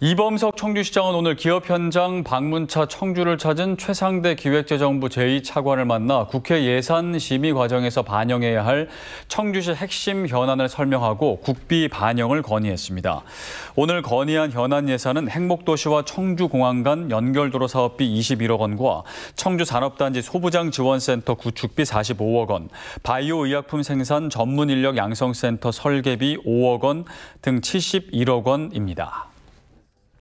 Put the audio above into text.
이범석 청주시장은 오늘 기업 현장 방문차 청주를 찾은 최상대 기획재정부 제2차관을 만나 국회 예산 심의 과정에서 반영해야 할 청주시 핵심 현안을 설명하고 국비 반영을 건의했습니다. 오늘 건의한 현안 예산은 행복도시와 청주공항 간 연결도로 사업비 21억 원과 청주산업단지 소부장 지원센터 구축비 45억 원, 바이오 의약품 생산 전문 인력 양성센터 설계비 5억 원 등 71억 원입니다.